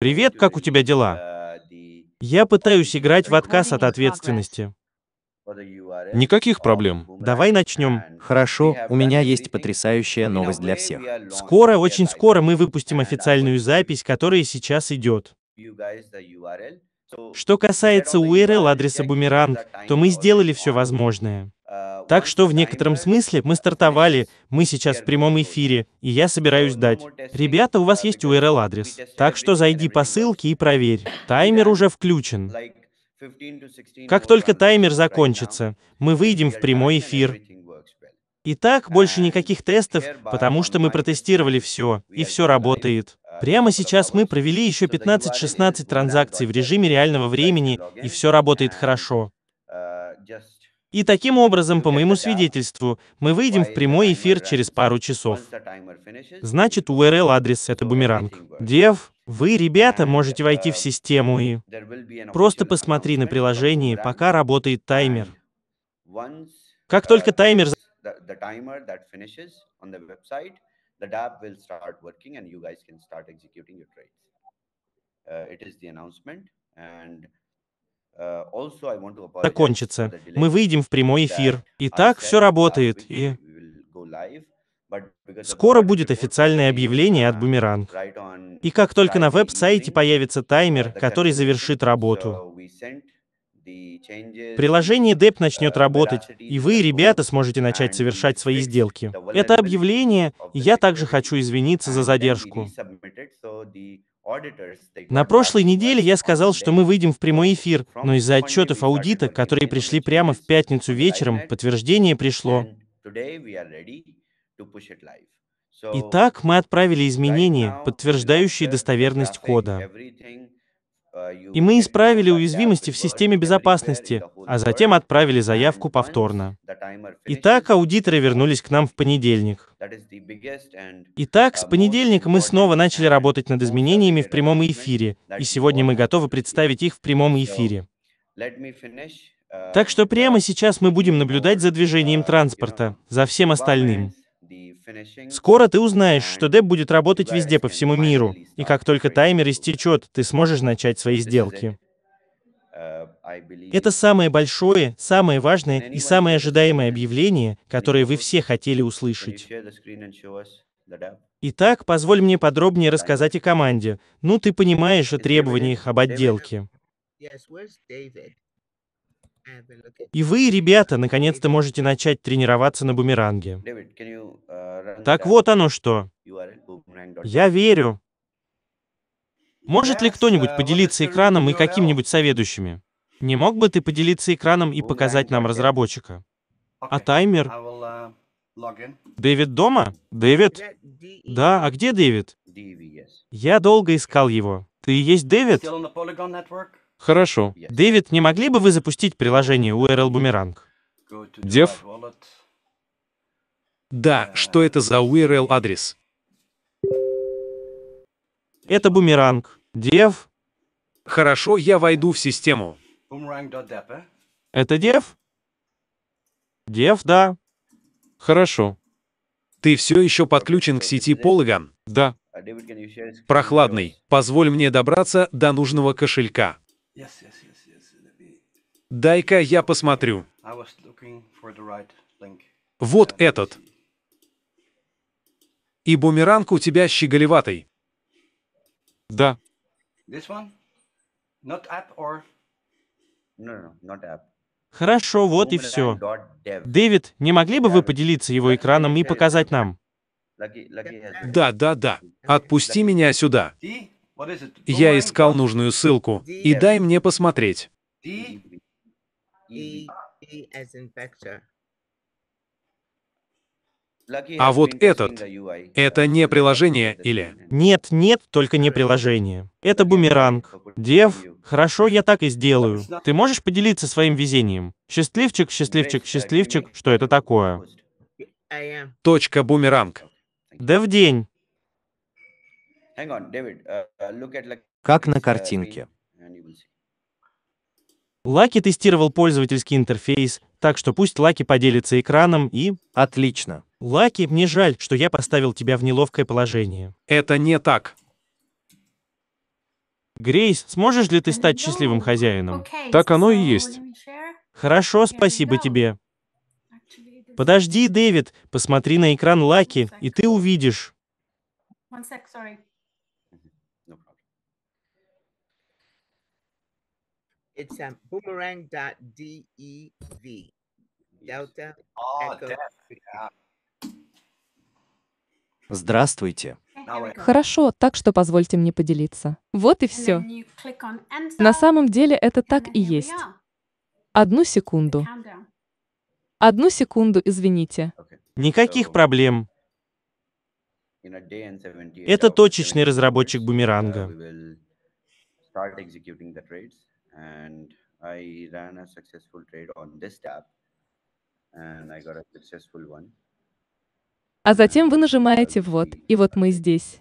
«Привет, как у тебя дела?» Я пытаюсь играть в отказ от ответственности. Никаких проблем. Давай начнем. Хорошо, у меня есть потрясающая новость для всех. Скоро, очень скоро мы выпустим официальную запись, которая сейчас идет. Что касается URL адреса Бумеранг, то мы сделали все возможное. Так что в некотором смысле мы стартовали, мы сейчас в прямом эфире, и я собираюсь дать. Ребята, у вас есть URL-адрес, так что зайди по ссылке и проверь. Таймер уже включен. Как только таймер закончится, мы выйдем в прямой эфир. Итак, больше никаких тестов, потому что мы протестировали все, и все работает. Прямо сейчас мы провели еще 15-16 транзакций в режиме реального времени, и все работает хорошо. И таким образом, по моему свидетельству, мы выйдем в прямой эфир через пару часов. Значит, URL-адрес — это бумеранг. Дев, вы, ребята, можете войти в систему и... Просто посмотри на приложение, пока работает таймер. Как только таймер... And закончится. Мы выйдем в прямой эфир. А и так все работает. И Скоро будет официальное объявление от Бумеранг. И как только на веб-сайте появится uh, таймер, который завершит работу, Приложение DEP начнет э, работать, и вы, ребята, сможете начать совершать свои э, сделки. Это объявление, и я также хочу извиниться за задержку. На прошлой неделе я сказал, что мы выйдем в прямой эфир, но из-за отчетов аудита, которые пришли прямо в пятницу вечером, подтверждение пришло. Итак, мы отправили изменения, подтверждающие достоверность кода. И мы исправили уязвимости в системе безопасности, а затем отправили заявку повторно. Итак, аудиторы вернулись к нам в понедельник. Итак, с понедельника мы снова начали работать над изменениями в прямом эфире, и сегодня мы готовы представить их в прямом эфире. Так что прямо сейчас мы будем наблюдать за движением транспорта, за всем остальным. Скоро ты узнаешь, что Деп будет работать везде по всему миру, и как только таймер истечет, ты сможешь начать свои сделки. Uh, Это самое большое, самое важное и самое ожидаемое объявление, которое вы все хотели услышать. Итак, позволь мне подробнее рассказать о команде. Ну, ты понимаешь о требованиях об отделке. И вы, ребята, наконец-то можете начать тренироваться на бумеранге. Uh, так вот оно что. Я верю. Может ли кто-нибудь uh, поделиться экраном и каким-нибудь соведущими? Не мог бы ты поделиться экраном и показать нам разработчика? А таймер? Uh, Дэвид дома? Дэвид? E да, а где Дэвид? E Я долго искал его. Ты и есть Дэвид? Хорошо. Дэвид, не могли бы вы запустить приложение URL Boomerang? Дев? Да, что это за URL-адрес? Это бумеранг. Дев? Хорошо, я войду в систему. Э? Это дев? Дев, да. Хорошо. Ты все еще подключен к сети Polygon? Да. А Прохладный. Позволь мне добраться до нужного кошелька. Дай-ка я посмотрю. Вот этот. И бумеранг у тебя щеголеватый. Да. Хорошо, вот и все. Дэвид, не могли бы вы поделиться его экраном и показать нам? Да, да, да. Отпусти меня сюда. Я искал нужную ссылку, и дай мне посмотреть. А вот этот, это не приложение или... Нет, нет, только не приложение. Это бумеранг. Дев, хорошо, я так и сделаю. Ты можешь поделиться своим везением? Счастливчик, счастливчик, счастливчик, что это такое? Точка бумеранг. Да день. Uh, uh, как на uh, картинке. Лаки тестировал пользовательский интерфейс, так что пусть Лаки поделится экраном и... Отлично. Лаки, мне жаль, что я поставил тебя в неловкое положение. Это не так. Грейс, сможешь ли ты стать счастливым хозяином? Так оно и есть. Хорошо, спасибо тебе. Подожди, Дэвид, посмотри на экран Лаки, и ты увидишь. One sec, sorry. It's at boomerang.dev. Delta. Oh, Echo. Здравствуйте. Хорошо, так что позвольте мне поделиться. Вот и все. На самом деле это так и есть. Одну секунду. Одну секунду, извините. Никаких проблем. Это точечный разработчик uh, бумеранга and I ran a successful trade on this tab and I got a successful one. А затем вы нажимаете «Вот», и вот мы здесь.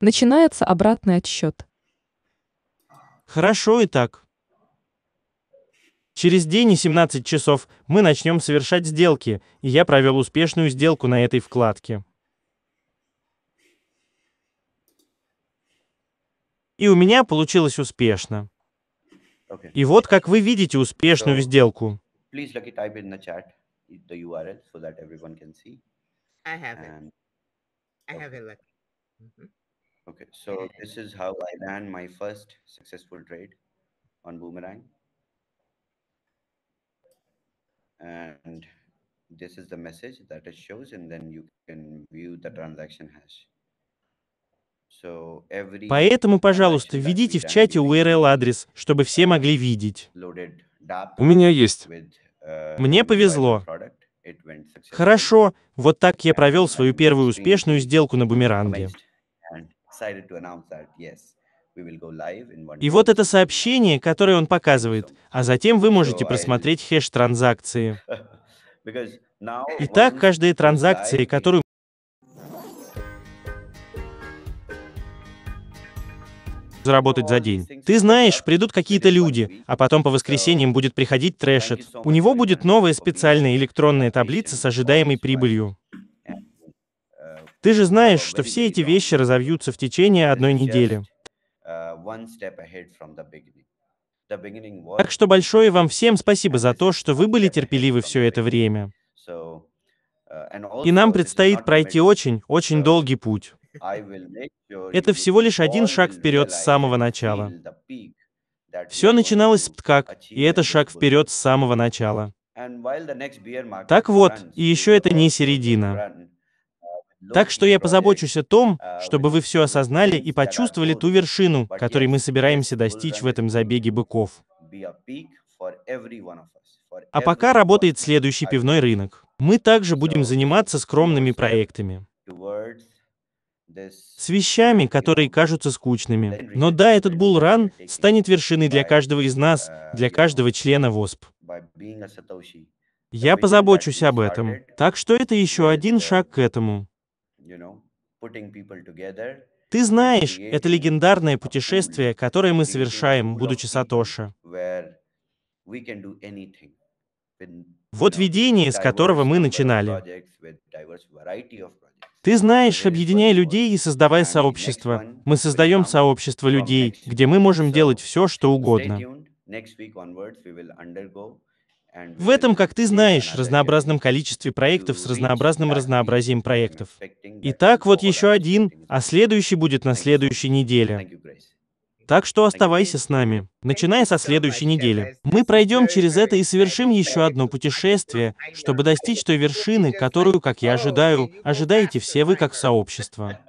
Начинается обратный отсчет. Хорошо и так. Через день и 17 часов мы начнем совершать сделки, и я провел успешную сделку на этой вкладке. И у меня получилось успешно. И вот как вы видите успешную сделку. Okay, so this is how I ran my first successful trade on Boomerang. And this is the message that it shows, and then you can view the transaction hash. Поэтому, пожалуйста, введите в чате URL-адрес, чтобы все могли видеть. У меня есть. Uh, Мне повезло. Хорошо, вот так я провел свою первую успешную сделку на бумеранге. И вот это сообщение, которое он показывает, а затем вы можете просмотреть хэш транзакции. Итак, каждая транзакция, которую заработать за день. Ты знаешь, придут какие-то люди, а потом по воскресеньям будет приходить трэшет. У него будет новая специальная электронная таблица с ожидаемой прибылью. Ты же знаешь, что все эти вещи разовьются в течение одной недели. Так что большое вам всем спасибо за то, что вы были терпеливы все это время. И нам предстоит пройти очень, очень долгий путь. Это всего лишь один шаг вперед с самого начала. Все начиналось с ткак, и это шаг вперед с самого начала. Так вот, и еще это не середина. Uh, так что я позабочусь о том, uh, чтобы вы все осознали и почувствовали ту вершину, которой мы собираемся достичь в этом забеге быков. А пока работает следующий пивной рынок. Мы также будем заниматься скромными проектами с вещами, которые кажутся скучными. Но да, этот булран станет вершиной для каждого из нас, для каждого члена ВОСП. Я позабочусь об этом. Так что это еще один шаг к этому. Ты знаешь, это легендарное путешествие, которое мы совершаем, будучи Сатоши. Вот видение, с которого мы начинали. Ты знаешь, объединяй людей и создавай сообщество. Мы создаем сообщество людей, где мы можем делать все, что угодно. В этом, как ты знаешь, разнообразном количестве проектов с разнообразным разнообразием проектов. Итак, вот еще один, а следующий будет на следующей неделе. Так что оставайся с нами. Начиная со следующей недели, мы пройдем через это и совершим еще одно путешествие, чтобы достичь той вершины, которую, как я ожидаю, ожидаете все вы как сообщество.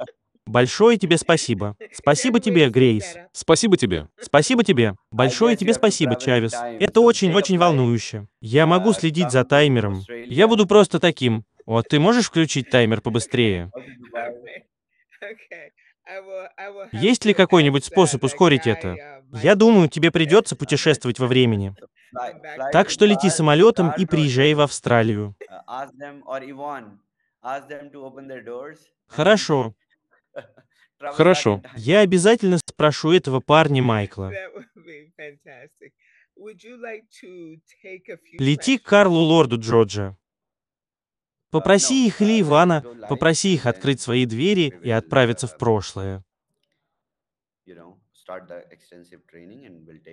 Большое тебе спасибо. Спасибо тебе, Грейс. Спасибо тебе. Спасибо тебе. Большое тебе спасибо, Чавес. Это очень-очень волнующе. Я могу следить за таймером. Я буду просто таким. Вот ты можешь включить таймер побыстрее? Okay. Есть ли какой-нибудь способ ускорить это? Uh, Я думаю, тебе придется путешествовать во времени. Так что лети самолетом и приезжай в Австралию. Uh, Хорошо. Хорошо. Я обязательно спрошу этого парня Майкла. Лети к Карлу Лорду Джорджа. Попроси их или Ивана, попроси их открыть свои двери и отправиться в прошлое.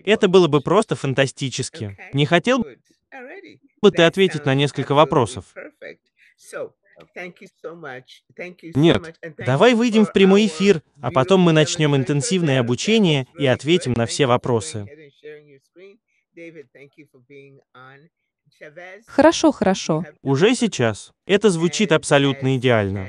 Это было бы просто фантастически. Не хотел бы ты ответить на несколько вопросов? Нет, давай выйдем в прямой эфир, а потом мы начнем интенсивное обучение и ответим на все вопросы. Хорошо, хорошо. Уже сейчас. Это звучит абсолютно идеально.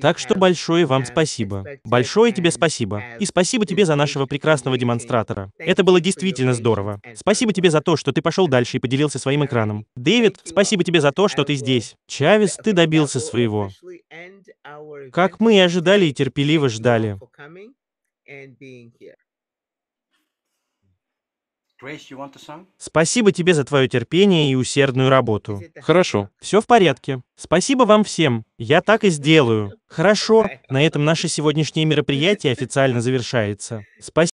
Так что большое вам спасибо. Большое тебе спасибо. И спасибо тебе за нашего прекрасного демонстратора. Это было действительно здорово. Спасибо тебе за то, что ты пошел дальше и поделился своим экраном. Дэвид, спасибо тебе за то, что ты здесь. Чавес, ты добился своего. Как мы и ожидали и терпеливо ждали. Спасибо тебе за твое терпение и усердную работу. Хорошо. Все в порядке. Спасибо вам всем. Я так и сделаю. Хорошо. На этом наше сегодняшнее мероприятие официально завершается. Спасибо.